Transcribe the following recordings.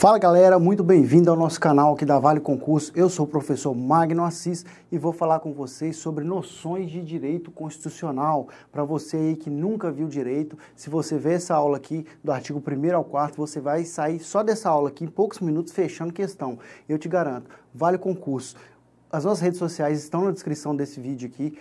Fala galera, muito bem-vindo ao nosso canal aqui da Vale Concurso. Eu sou o professor Magno Assis e vou falar com vocês sobre noções de direito constitucional. Para você aí que nunca viu direito, se você vê essa aula aqui do artigo 1 ao 4, você vai sair só dessa aula aqui em poucos minutos fechando questão. Eu te garanto, Vale Concurso. As nossas redes sociais estão na descrição desse vídeo aqui.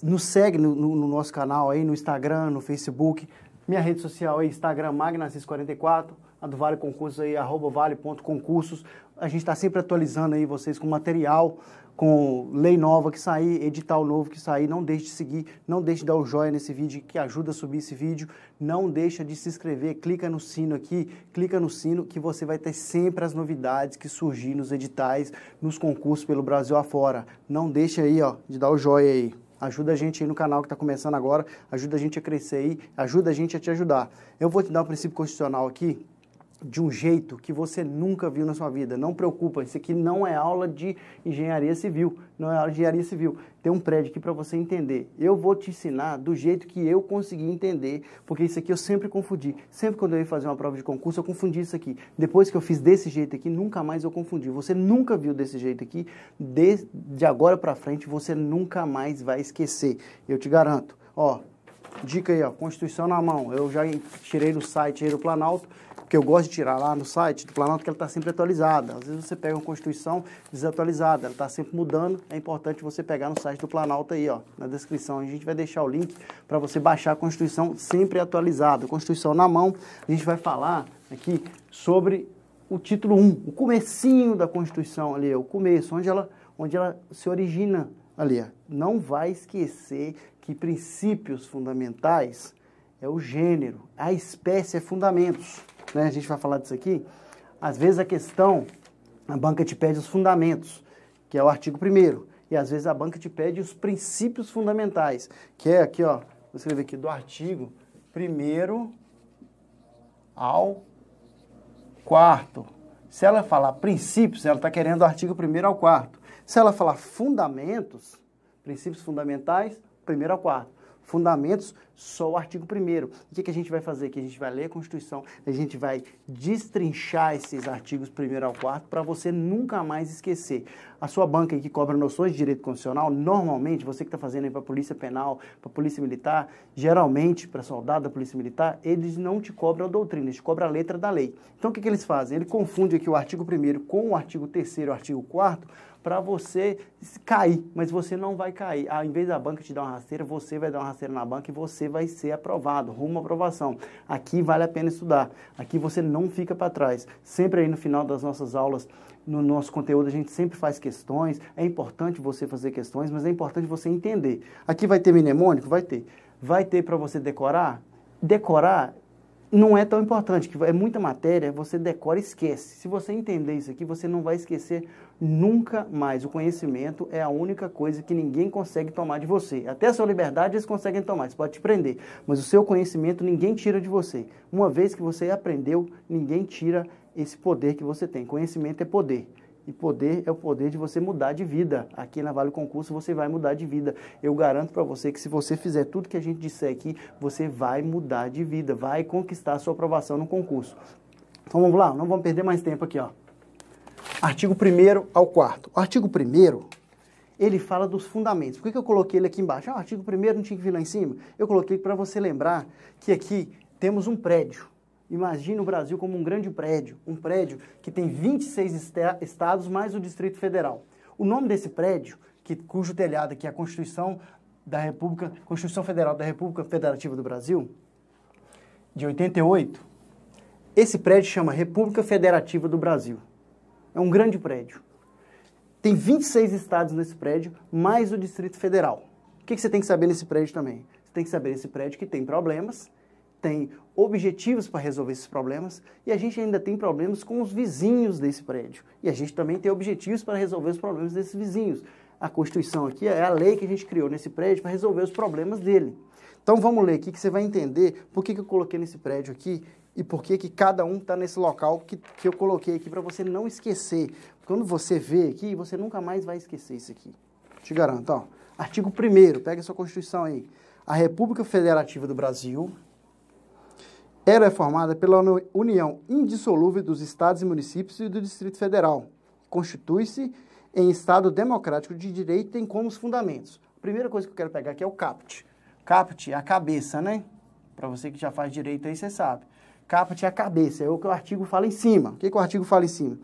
Nos segue no, no, no nosso canal aí, no Instagram, no Facebook. Minha rede social é Instagram Assis 44 a do Vale Concursos aí, arroba vale.concursos. A gente está sempre atualizando aí vocês com material, com lei nova que sair, edital novo que sair. Não deixe de seguir, não deixe de dar o joinha nesse vídeo que ajuda a subir esse vídeo. Não deixa de se inscrever, clica no sino aqui, clica no sino que você vai ter sempre as novidades que surgir nos editais, nos concursos pelo Brasil afora. Não deixe aí, ó, de dar o joinha aí. Ajuda a gente aí no canal que está começando agora, ajuda a gente a crescer aí, ajuda a gente a te ajudar. Eu vou te dar um princípio constitucional aqui, de um jeito que você nunca viu na sua vida. Não preocupa, isso aqui não é aula de engenharia civil, não é aula de engenharia civil. Tem um prédio aqui para você entender. Eu vou te ensinar do jeito que eu consegui entender, porque isso aqui eu sempre confundi. Sempre quando eu ia fazer uma prova de concurso, eu confundi isso aqui. Depois que eu fiz desse jeito aqui, nunca mais eu confundi. Você nunca viu desse jeito aqui, de, de agora para frente você nunca mais vai esquecer. Eu te garanto. Ó, dica aí, ó, Constituição na mão. Eu já tirei do site aí do Planalto que eu gosto de tirar lá no site do Planalto, que ela está sempre atualizada. Às vezes você pega uma Constituição desatualizada, ela está sempre mudando, é importante você pegar no site do Planalto aí, ó, na descrição. A gente vai deixar o link para você baixar a Constituição sempre atualizada. Constituição na mão, a gente vai falar aqui sobre o título 1, o comecinho da Constituição ali, ó, é o começo, onde ela, onde ela se origina ali. Ó. Não vai esquecer que princípios fundamentais é o gênero, a espécie é fundamentos né, a gente vai falar disso aqui, às vezes a questão, a banca te pede os fundamentos, que é o artigo 1 e às vezes a banca te pede os princípios fundamentais, que é aqui, ó, vou escrever aqui, do artigo 1 ao 4 Se ela falar princípios, ela está querendo o artigo 1 ao 4 Se ela falar fundamentos, princípios fundamentais, primeiro ao quarto. Fundamentos só o artigo 1. O que, que a gente vai fazer? Que a gente vai ler a Constituição, a gente vai destrinchar esses artigos 1 ao 4 para você nunca mais esquecer. A sua banca que cobra noções de direito constitucional, normalmente, você que está fazendo aí para a Polícia Penal, para a Polícia Militar, geralmente para soldado da Polícia Militar, eles não te cobram a doutrina, eles cobram a letra da lei. Então o que, que eles fazem? Ele confunde aqui o artigo 1 com o artigo 3 o artigo 4 para você cair, mas você não vai cair. Ao ah, invés da banca te dar uma rasteira, você vai dar uma rasteira na banca e você você vai ser aprovado, rumo à aprovação. Aqui vale a pena estudar, aqui você não fica para trás. Sempre aí no final das nossas aulas, no nosso conteúdo, a gente sempre faz questões. É importante você fazer questões, mas é importante você entender. Aqui vai ter mnemônico? Vai ter. Vai ter para você decorar? Decorar não é tão importante, que é muita matéria, você decora e esquece. Se você entender isso aqui, você não vai esquecer nunca mais. O conhecimento é a única coisa que ninguém consegue tomar de você. Até a sua liberdade eles conseguem tomar, eles podem te prender. Mas o seu conhecimento ninguém tira de você. Uma vez que você aprendeu, ninguém tira esse poder que você tem. Conhecimento é poder. E poder é o poder de você mudar de vida. Aqui na Vale Concurso você vai mudar de vida. Eu garanto para você que se você fizer tudo que a gente disser aqui, você vai mudar de vida, vai conquistar a sua aprovação no concurso. Então vamos lá, não vamos perder mais tempo aqui, ó. Artigo 1 ao 4. O artigo 1 ele fala dos fundamentos. Por que, que eu coloquei ele aqui embaixo? Ah, o artigo 1 não tinha que vir lá em cima? Eu coloquei para você lembrar que aqui temos um prédio. Imagina o Brasil como um grande prédio, um prédio que tem 26 estados mais o Distrito Federal. O nome desse prédio, que, cujo telhado que é a Constituição da República, Constituição Federal da República Federativa do Brasil, de 88, esse prédio chama República Federativa do Brasil. É um grande prédio. Tem 26 estados nesse prédio, mais o Distrito Federal. O que, que você tem que saber nesse prédio também? Você tem que saber nesse prédio que tem problemas tem objetivos para resolver esses problemas e a gente ainda tem problemas com os vizinhos desse prédio. E a gente também tem objetivos para resolver os problemas desses vizinhos. A Constituição aqui é a lei que a gente criou nesse prédio para resolver os problemas dele. Então vamos ler aqui que você vai entender por que, que eu coloquei nesse prédio aqui e por que, que cada um está nesse local que, que eu coloquei aqui para você não esquecer. Quando você vê aqui, você nunca mais vai esquecer isso aqui. Te garanto, ó. Artigo 1 pega a sua Constituição aí. A República Federativa do Brasil era formada pela união indissolúvel dos estados e municípios e do Distrito Federal. Constitui-se em Estado democrático de direito tem como os fundamentos. A primeira coisa que eu quero pegar aqui é o caput. Caput é a cabeça, né? Para você que já faz direito aí, você sabe. Caput é a cabeça, é o que o artigo fala em cima. O que, que o artigo fala em cima?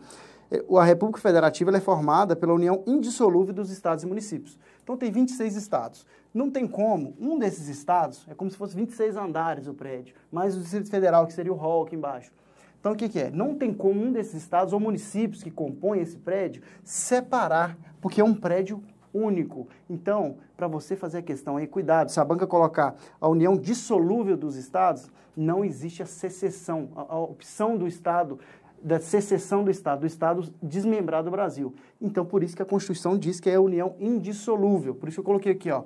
É, a República Federativa é formada pela união indissolúvel dos estados e municípios. Então tem 26 estados. Não tem como, um desses estados é como se fosse 26 andares o prédio, mais o Distrito Federal, que seria o hall aqui embaixo. Então o que, que é? Não tem como um desses estados ou municípios que compõem esse prédio separar, porque é um prédio único. Então, para você fazer a questão aí, cuidado, se a banca colocar a união dissolúvel dos estados, não existe a secessão, a, a opção do estado da secessão do Estado, do Estado desmembrar do Brasil. Então, por isso que a Constituição diz que é a união indissolúvel. Por isso que eu coloquei aqui, ó,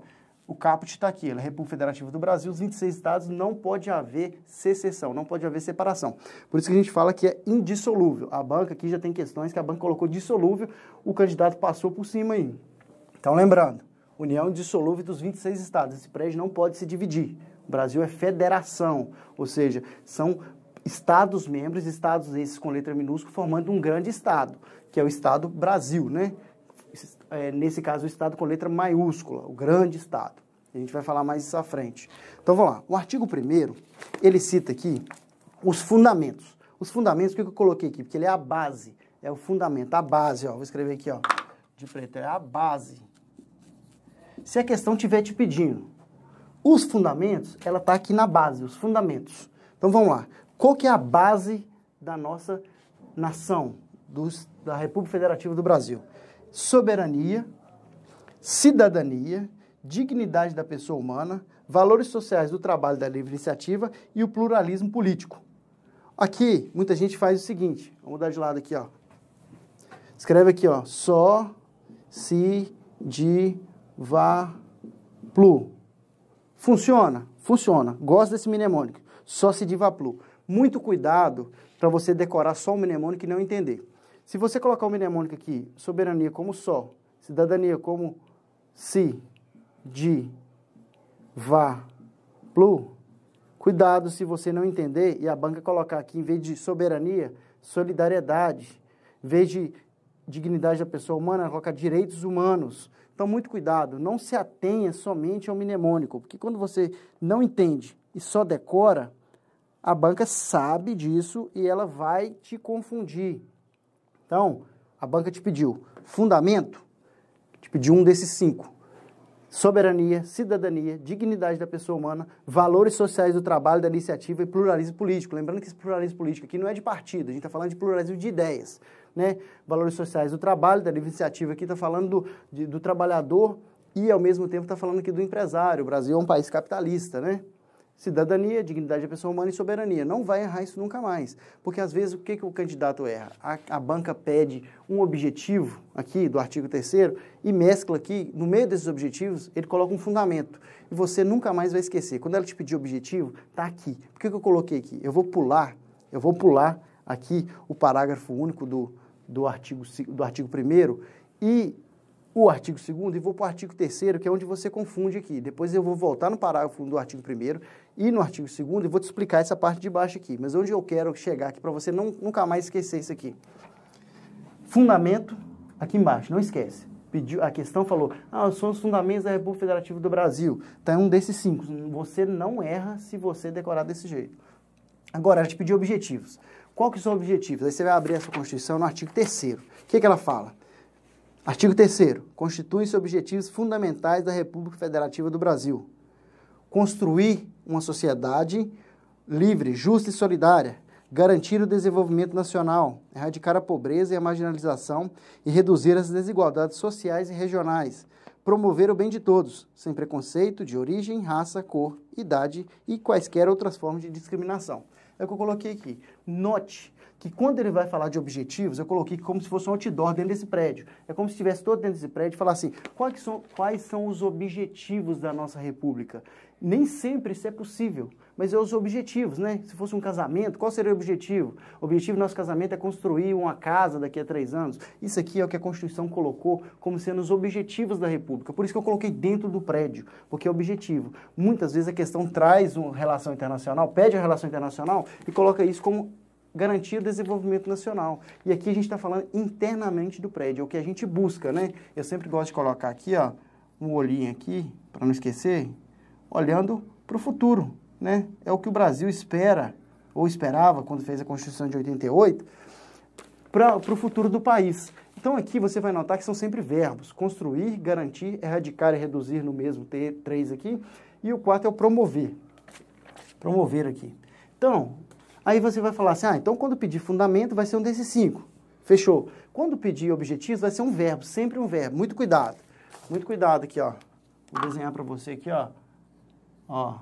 o caput está aqui, a é República Federativa do Brasil, os 26 estados, não pode haver secessão, não pode haver separação. Por isso que a gente fala que é indissolúvel. A banca aqui já tem questões que a banca colocou dissolúvel, o candidato passou por cima aí. Então, lembrando, união indissolúvel dos 26 estados, esse prédio não pode se dividir. O Brasil é federação, ou seja, são estados membros, estados esses com letra minúscula, formando um grande estado, que é o Estado Brasil, né? É, nesse caso, o estado com letra maiúscula, o grande estado. A gente vai falar mais isso à frente. Então vamos lá. O artigo 1 ele cita aqui os fundamentos. Os fundamentos, o que eu coloquei aqui? Porque ele é a base, é o fundamento, a base, ó. Vou escrever aqui, ó, de preto, é a base. Se a questão tiver te pedindo os fundamentos, ela está aqui na base, os fundamentos. Então vamos lá. Qual que é a base da nossa nação, dos, da República Federativa do Brasil? Soberania, cidadania, dignidade da pessoa humana, valores sociais do trabalho da livre iniciativa e o pluralismo político. Aqui, muita gente faz o seguinte, vamos mudar de lado aqui, ó. Escreve aqui, ó, só se di plu. Funciona? Funciona. Gosto desse mnemônico. Só se divaplu muito cuidado para você decorar só o mnemônico e não entender. Se você colocar o mnemônico aqui, soberania como só, cidadania como si, di, vá, plu, cuidado se você não entender e a banca colocar aqui, em vez de soberania, solidariedade, em vez de dignidade da pessoa humana, coloca direitos humanos. Então, muito cuidado, não se atenha somente ao mnemônico, porque quando você não entende e só decora, a banca sabe disso e ela vai te confundir. Então, a banca te pediu fundamento, te pediu um desses cinco: soberania, cidadania, dignidade da pessoa humana, valores sociais do trabalho, da iniciativa e pluralismo político. Lembrando que esse pluralismo político aqui não é de partido, a gente está falando de pluralismo de ideias. Né? Valores sociais do trabalho, da iniciativa aqui está falando do, de, do trabalhador e, ao mesmo tempo, está falando aqui do empresário. O Brasil é um país capitalista, né? Cidadania, dignidade da pessoa humana e soberania. Não vai errar isso nunca mais. Porque às vezes o que, que o candidato erra? A, a banca pede um objetivo aqui do artigo 3 e mescla aqui, no meio desses objetivos, ele coloca um fundamento. E você nunca mais vai esquecer. Quando ela te pedir objetivo, está aqui. Por que, que eu coloquei aqui? Eu vou pular, eu vou pular aqui o parágrafo único do, do artigo do artigo 1 e o artigo 2 e vou para o artigo 3 que é onde você confunde aqui. Depois eu vou voltar no parágrafo do artigo 1 e no artigo 2 e vou te explicar essa parte de baixo aqui. Mas onde eu quero chegar aqui para você não, nunca mais esquecer isso aqui. Fundamento aqui embaixo, não esquece. Pediu, a questão falou, ah, são os fundamentos da República Federativa do Brasil. Então é um desses cinco. Você não erra se você decorar desse jeito. Agora, ela te pediu objetivos. Qual que são os objetivos? Aí você vai abrir essa Constituição no artigo 3 O que, que ela fala? Artigo 3 Constituem-se objetivos fundamentais da República Federativa do Brasil. Construir uma sociedade livre, justa e solidária, garantir o desenvolvimento nacional, erradicar a pobreza e a marginalização e reduzir as desigualdades sociais e regionais, promover o bem de todos, sem preconceito de origem, raça, cor, idade e quaisquer outras formas de discriminação. É o que eu coloquei aqui. Note que quando ele vai falar de objetivos, eu coloquei como se fosse um outdoor dentro desse prédio. É como se estivesse todo dentro desse prédio e falar assim, quais são, quais são os objetivos da nossa república? Nem sempre isso é possível mas é os objetivos, né? Se fosse um casamento, qual seria o objetivo? O objetivo do nosso casamento é construir uma casa daqui a três anos. Isso aqui é o que a Constituição colocou como sendo os objetivos da República. Por isso que eu coloquei dentro do prédio, porque é objetivo. Muitas vezes a questão traz uma relação internacional, pede a relação internacional e coloca isso como garantir o desenvolvimento nacional. E aqui a gente está falando internamente do prédio, é o que a gente busca, né? Eu sempre gosto de colocar aqui, ó, um olhinho aqui, para não esquecer, olhando para o futuro né? É o que o Brasil espera, ou esperava quando fez a Constituição de 88, para o futuro do país. Então aqui você vai notar que são sempre verbos. Construir, garantir, erradicar e reduzir no mesmo t três aqui. E o quarto é o promover. Promover aqui. Então, aí você vai falar assim, ah, então quando pedir fundamento vai ser um desses cinco. Fechou. Quando pedir objetivos vai ser um verbo, sempre um verbo. Muito cuidado. Muito cuidado aqui, ó. Vou desenhar para você aqui, ó. Ó,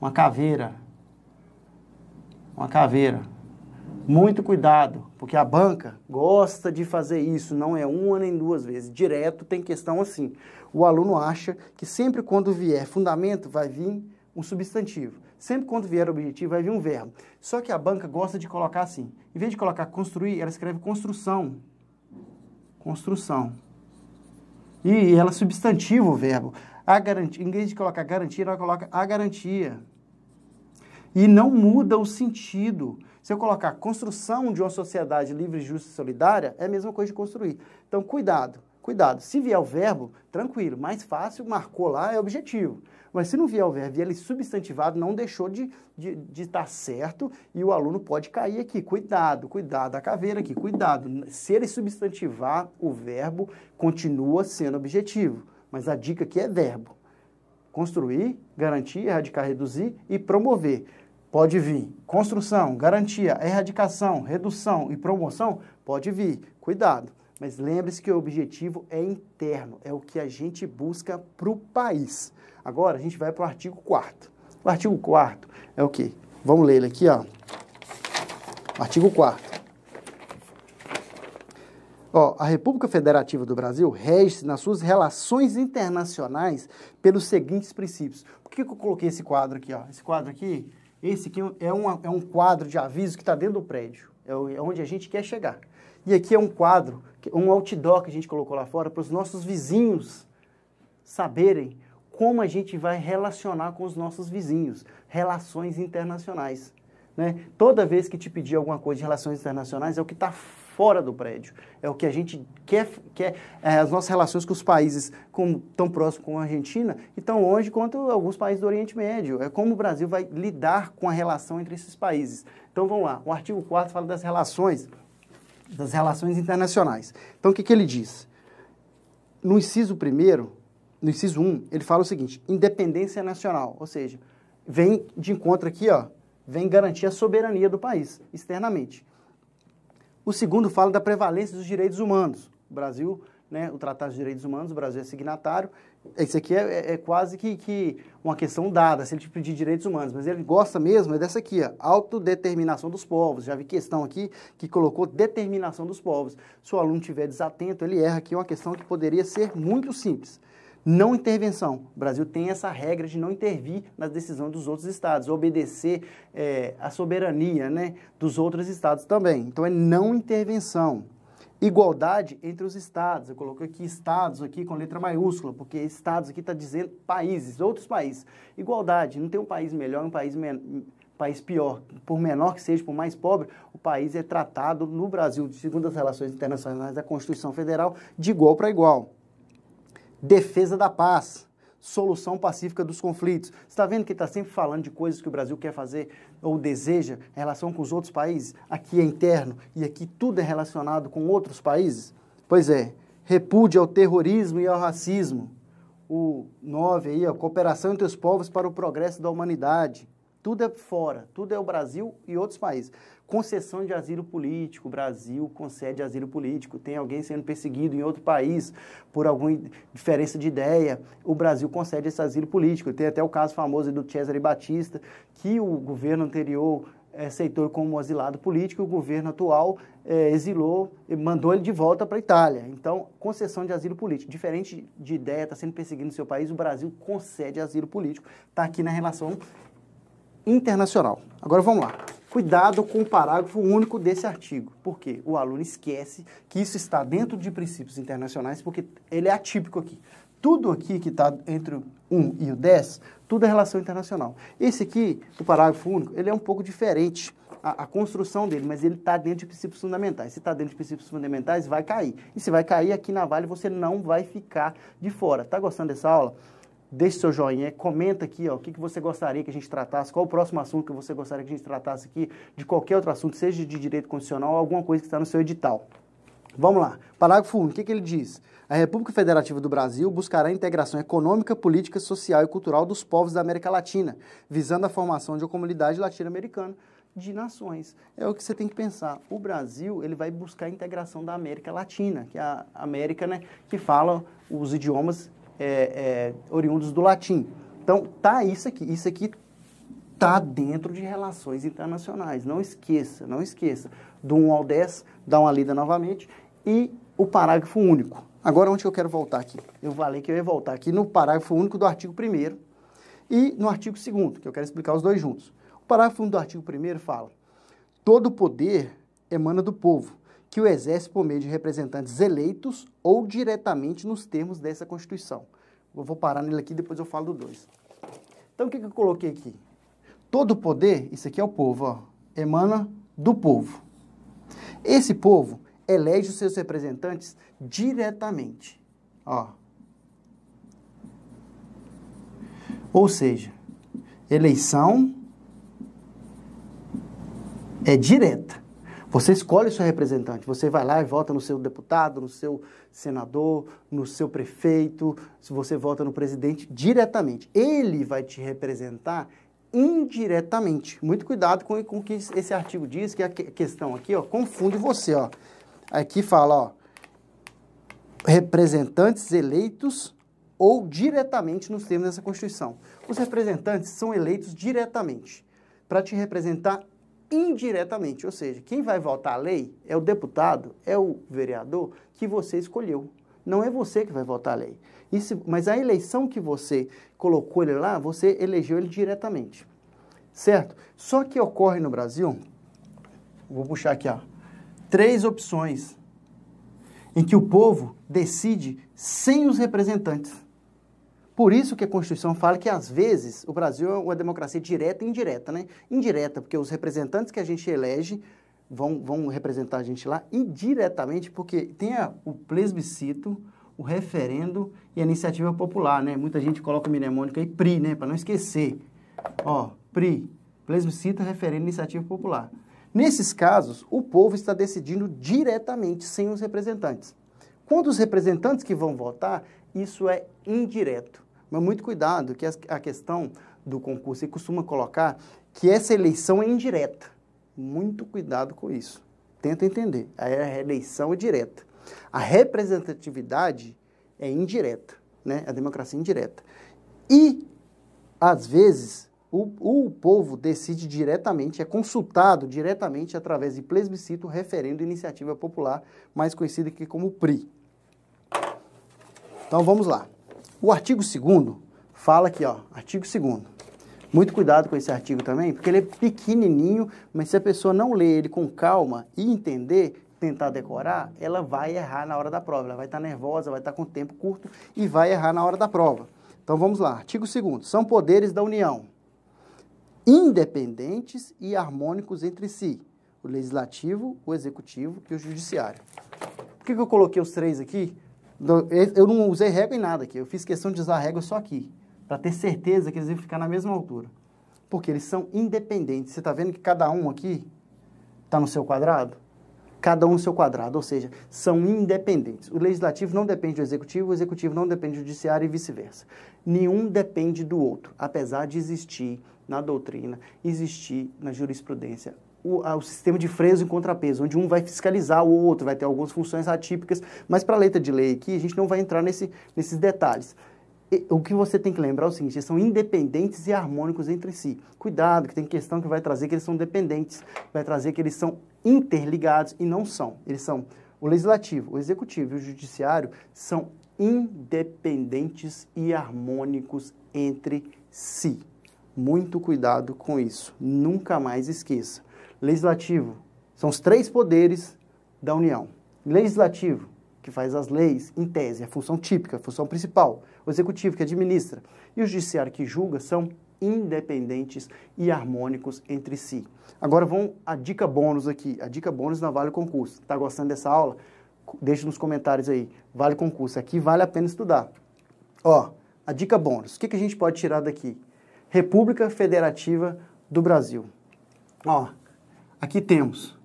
uma caveira. Uma caveira. Muito cuidado, porque a banca gosta de fazer isso, não é uma nem duas vezes. Direto tem questão assim. O aluno acha que sempre quando vier fundamento vai vir um substantivo. Sempre quando vier objetivo vai vir um verbo. Só que a banca gosta de colocar assim. Em vez de colocar construir, ela escreve construção. Construção. E ela é substantiva o verbo. A garantia, em vez de colocar garantia, ela coloca a garantia e não muda o sentido. Se eu colocar construção de uma sociedade livre, justa e solidária, é a mesma coisa de construir. Então, cuidado, cuidado. Se vier o verbo, tranquilo, mais fácil, marcou lá, é objetivo. Mas se não vier o verbo e ele substantivado, não deixou de, de, de estar certo e o aluno pode cair aqui. Cuidado, cuidado, a caveira aqui, cuidado. Se ele substantivar o verbo, continua sendo objetivo. Mas a dica aqui é verbo construir, garantir, erradicar, reduzir e promover. Pode vir construção, garantia, erradicação, redução e promoção? Pode vir, cuidado. Mas lembre-se que o objetivo é interno, é o que a gente busca para o país. Agora a gente vai para o artigo 4. O artigo 4 é o quê? Vamos ler ele aqui, ó. Artigo 4. Ó, a República Federativa do Brasil rege-se nas suas relações internacionais pelos seguintes princípios. Por que, que eu coloquei esse quadro aqui? Ó? Esse quadro aqui, esse aqui é um, é um quadro de aviso que está dentro do prédio, é, é onde a gente quer chegar. E aqui é um quadro, um outdoor que a gente colocou lá fora para os nossos vizinhos saberem como a gente vai relacionar com os nossos vizinhos, relações internacionais. Né? Toda vez que te pedir alguma coisa de relações internacionais, é o que está fora do prédio. É o que a gente quer, quer é, as nossas relações com os países com, tão próximos com a Argentina e tão longe quanto alguns países do Oriente Médio. É como o Brasil vai lidar com a relação entre esses países. Então vamos lá, o artigo 4 fala das relações, das relações internacionais. Então o que, que ele diz? No inciso primeiro, no inciso 1, ele fala o seguinte: independência nacional, ou seja, vem de encontro aqui, ó, vem garantir a soberania do país externamente. O segundo fala da prevalência dos direitos humanos. O Brasil, né, o Tratado de Direitos Humanos, o Brasil é signatário. Isso aqui é, é, é, quase que, que, uma questão dada, se ele te pedir direitos humanos. Mas ele gosta mesmo é dessa aqui, ó, autodeterminação dos povos. Já vi questão aqui que colocou determinação dos povos. Se o aluno estiver desatento, ele erra aqui é uma questão que poderia ser muito simples não intervenção. O Brasil tem essa regra de não intervir nas decisões dos outros estados, obedecer é, a soberania né, dos outros estados também. Então é não intervenção. Igualdade entre os estados. Eu coloquei aqui estados aqui com letra maiúscula, porque estados aqui está dizendo países, outros países. Igualdade. Não tem um país melhor, um país men país pior, por menor que seja, por mais pobre, o país é tratado no Brasil, segundo as relações internacionais da Constituição Federal, de igual para igual defesa da paz, solução pacífica dos conflitos. Você está vendo que está sempre falando de coisas que o Brasil quer fazer ou deseja em relação com os outros países? Aqui é interno e aqui tudo é relacionado com outros países? Pois é, repúdio ao terrorismo e ao racismo. O 9 aí, a cooperação entre os povos para o progresso da humanidade. Tudo é fora, tudo é o Brasil e outros países concessão de asilo político, o Brasil concede asilo político, tem alguém sendo perseguido em outro país por alguma diferença de ideia, o Brasil concede esse asilo político. Tem até o caso famoso do Cesare Batista, que o governo anterior eh, aceitou como asilado político, o governo atual é, exilou, mandou ele de volta para a Itália. Então, concessão de asilo político. Diferente de ideia, está sendo perseguido no seu país, o Brasil concede asilo político. Está aqui na relação internacional. Agora vamos lá. Cuidado com o parágrafo único desse artigo, porque o aluno esquece que isso está dentro de princípios internacionais, porque ele é atípico aqui. Tudo aqui que está entre o 1 e o 10, tudo é relação internacional. Esse aqui, o parágrafo único, ele é um pouco diferente a, a construção dele, mas ele está dentro de princípios fundamentais. Se está dentro de princípios fundamentais, vai cair. E se vai cair aqui na Vale, você não vai ficar de fora. Está gostando dessa aula? deixe seu joinha, comenta aqui ó, o que, que você gostaria que a gente tratasse, qual o próximo assunto que você gostaria que a gente tratasse aqui, de qualquer outro assunto, seja de direito constitucional ou alguma coisa que está no seu edital. Vamos lá. Parágrafo 1. O que, que ele diz? A República Federativa do Brasil buscará a integração econômica, política, social e cultural dos povos da América Latina, visando a formação de uma comunidade latino-americana de nações. É o que você tem que pensar. O Brasil ele vai buscar a integração da América Latina, que é a América né, que fala os idiomas é, é, oriundos do latim. Então, tá isso aqui. Isso aqui tá dentro de relações internacionais. Não esqueça, não esqueça. Do 1 ao 10, dá uma lida novamente. E o parágrafo único. Agora, onde eu quero voltar aqui? Eu falei que eu ia voltar aqui no parágrafo único do artigo 1 e no artigo 2 que eu quero explicar os dois juntos. O parágrafo 1 do artigo 1 fala: todo poder emana do povo, que o exerce por meio de representantes eleitos ou diretamente nos termos dessa Constituição. Eu vou parar nele aqui, depois eu falo do 2. Então, o que, que eu coloquei aqui? Todo poder, isso aqui é o povo, ó, emana do povo. Esse povo elege os seus representantes diretamente. Ó. Ou seja, eleição é direta. Você escolhe o seu representante, você vai lá e vota no seu deputado, no seu senador, no seu prefeito, se você vota no presidente diretamente. Ele vai te representar indiretamente. Muito cuidado com, com o que esse artigo diz, que a questão aqui ó, confunde você. Ó. Aqui fala, ó, representantes eleitos ou diretamente nos termos dessa Constituição. Os representantes são eleitos diretamente para te representar indiretamente, ou seja, quem vai votar a lei é o deputado, é o vereador que você escolheu. Não é você que vai votar a lei. Isso, mas a eleição que você colocou ele lá, você elegeu ele diretamente. Certo? Só que ocorre no Brasil, vou puxar aqui, ó, três opções em que o povo decide sem os representantes. Por isso que a Constituição fala que, às vezes, o Brasil é uma democracia direta e indireta, né? Indireta, porque os representantes que a gente elege vão, vão representar a gente lá, e diretamente, porque tem a, o plebiscito, o referendo e a iniciativa popular, né? Muita gente coloca o mnemônico aí, PRI, né? Para não esquecer. Ó, PRI, plebiscito, referendo iniciativa popular. Nesses casos, o povo está decidindo diretamente, sem os representantes. Quando os representantes que vão votar, isso é indireto. Mas muito cuidado, que a questão do concurso, ele costuma colocar que essa eleição é indireta. Muito cuidado com isso. Tenta entender. A eleição é direta. A representatividade é indireta, né? A democracia é indireta. E, às vezes, o, o povo decide diretamente, é consultado diretamente através de plebiscito, referendo, iniciativa popular, mais conhecida aqui como PRI. Então, vamos lá. O artigo 2 fala aqui, ó, artigo 2 muito cuidado com esse artigo também, porque ele é pequenininho, mas se a pessoa não ler ele com calma e entender, tentar decorar, ela vai errar na hora da prova. Ela vai estar tá nervosa, vai estar tá com tempo curto e vai errar na hora da prova. Então vamos lá. Artigo 2. São poderes da União independentes e harmônicos entre si: o legislativo, o executivo e o judiciário. Por que, que eu coloquei os três aqui? Eu não usei régua em nada aqui, eu fiz questão de usar régua só aqui, para ter certeza que eles iam ficar na mesma altura. Porque eles são independentes. Você está vendo que cada um aqui está no seu quadrado? Cada um no seu quadrado, ou seja, são independentes. O legislativo não depende do executivo, o executivo não depende do judiciário e vice-versa. Nenhum depende do outro, apesar de existir na doutrina, existir na jurisprudência o, o, sistema de freios e contrapeso, onde um vai fiscalizar o outro, vai ter algumas funções atípicas, mas para a letra de lei aqui, a gente não vai entrar nesse, nesses detalhes. o que você tem que lembrar é o seguinte, eles são independentes e harmônicos entre si. Cuidado, que tem questão que vai trazer que eles são dependentes, vai trazer que eles são interligados e não são. Eles são o legislativo, o executivo e o judiciário são independentes e harmônicos entre si. Muito cuidado com isso. Nunca mais esqueça legislativo. São os três poderes da União. Legislativo, que faz as leis, em tese, é a função típica, a função principal. O executivo, que administra. E o judiciário, que julga, são independentes e harmônicos entre si. Agora vão a dica bônus aqui. A dica bônus na Vale Concurso. Está gostando dessa aula? Deixa nos comentários aí. Vale concurso. Aqui vale a pena estudar. Ó, a dica bônus. O que, que a gente pode tirar daqui? República Federativa do Brasil. Ó, aqui temos,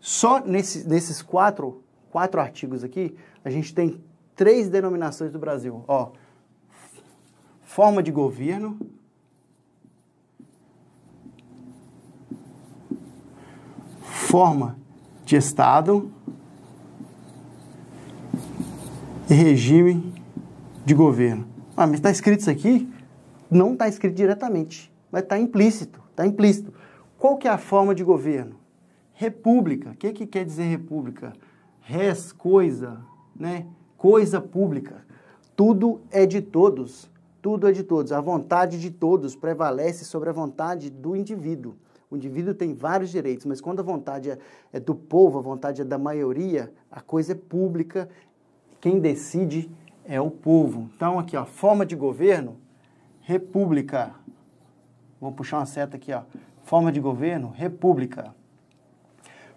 só nesse, nesses quatro, quatro artigos aqui, a gente tem três denominações do Brasil. Ó, forma de governo, forma de Estado e regime de governo. Ah, mas está escrito isso aqui? Não está escrito diretamente, mas está implícito, está implícito. Qual que é a forma de governo? República. O que, que quer dizer república? Res, coisa, né? Coisa pública. Tudo é de todos. Tudo é de todos. A vontade de todos prevalece sobre a vontade do indivíduo. O indivíduo tem vários direitos, mas quando a vontade é, é do povo, a vontade é da maioria, a coisa é pública. Quem decide é o povo. Então, aqui, ó, forma de governo, república. Vou puxar uma seta aqui, ó. Forma de governo, república.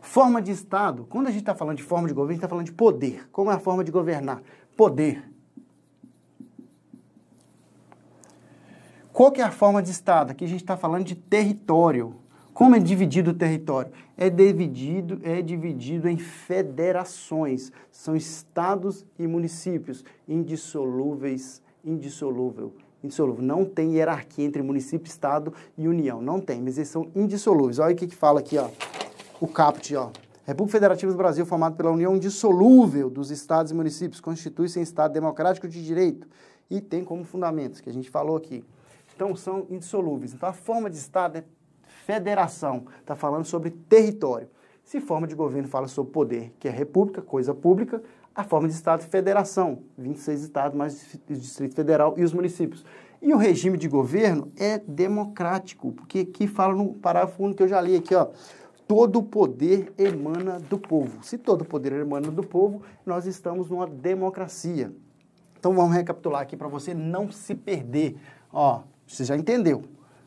Forma de Estado. Quando a gente está falando de forma de governo, a gente está falando de poder. Como é a forma de governar? Poder. Qual que é a forma de Estado? Aqui a gente está falando de território. Como é dividido o território? É dividido, é dividido em federações. São estados e municípios indissolúveis, indissolúvel indissolúvel. Não tem hierarquia entre município, estado e união. Não tem, mas eles são indissolúveis. Olha o que, que fala aqui, ó. O caput, ó. República Federativa do Brasil, formada pela união indissolúvel dos estados e municípios, constitui-se em estado democrático de direito e tem como fundamentos, que a gente falou aqui. Então, são indissolúveis. Então, a forma de estado é federação, está falando sobre território. Se forma de governo fala sobre poder, que é república, coisa pública, a forma de Estado de federação, 26 estados mais o Distrito Federal e os municípios. E o regime de governo é democrático, porque aqui fala no parágrafo 1 que eu já li aqui, ó, todo poder emana do povo. Se todo poder emana do povo, nós estamos numa democracia. Então vamos recapitular aqui para você não se perder. Ó, você já entendeu.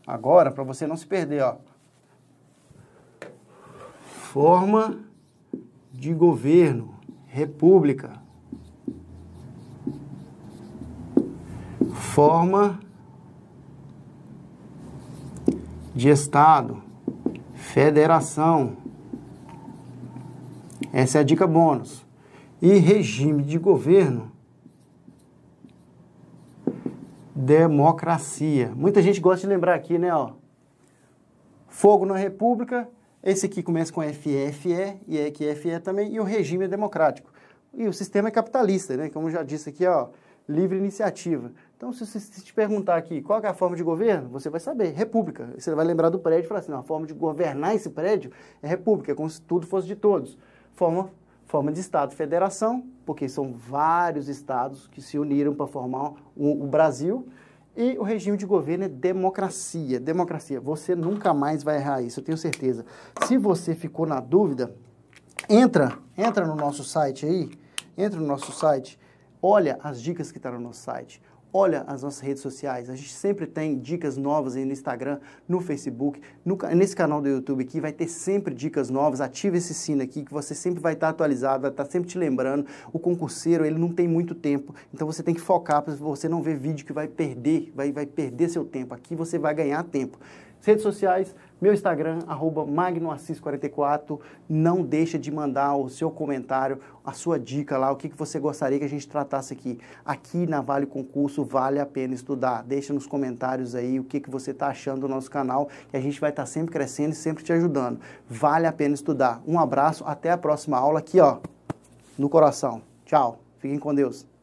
Agora, para você não se perder, ó. Forma de governo república. Forma de Estado, federação. Essa é a dica bônus. E regime de governo, democracia. Muita gente gosta de lembrar aqui, né? Ó, fogo na República, esse aqui começa com FFE e é que FE também, e o regime é democrático. E o sistema é capitalista, né? Como já disse aqui, ó, livre iniciativa. Então, se você te perguntar aqui qual é a forma de governo, você vai saber, república. Você vai lembrar do prédio e falar assim, não, a forma de governar esse prédio é república, é como se tudo fosse de todos. Forma, forma de Estado, federação, porque são vários estados que se uniram para formar o, o Brasil, e o regime de governo é democracia. Democracia. Você nunca mais vai errar isso, eu tenho certeza. Se você ficou na dúvida, entra, entra no nosso site aí, entra no nosso site, olha as dicas que estão tá no nosso site olha as nossas redes sociais. A gente sempre tem dicas novas aí no Instagram, no Facebook, no, nesse canal do YouTube aqui vai ter sempre dicas novas. Ative esse sino aqui que você sempre vai estar tá atualizado, vai estar tá sempre te lembrando. O concurseiro, ele não tem muito tempo, então você tem que focar para você não ver vídeo que vai perder, vai, vai perder seu tempo. Aqui você vai ganhar tempo. Redes sociais, meu Instagram, magnoassis44. Não deixa de mandar o seu comentário, a sua dica lá, o que, que você gostaria que a gente tratasse aqui. Aqui na Vale Concurso vale a pena estudar. Deixa nos comentários aí o que, que você está achando do nosso canal, que a gente vai estar tá sempre crescendo e sempre te ajudando. Vale a pena estudar. Um abraço, até a próxima aula aqui, ó, no coração. Tchau, fiquem com Deus.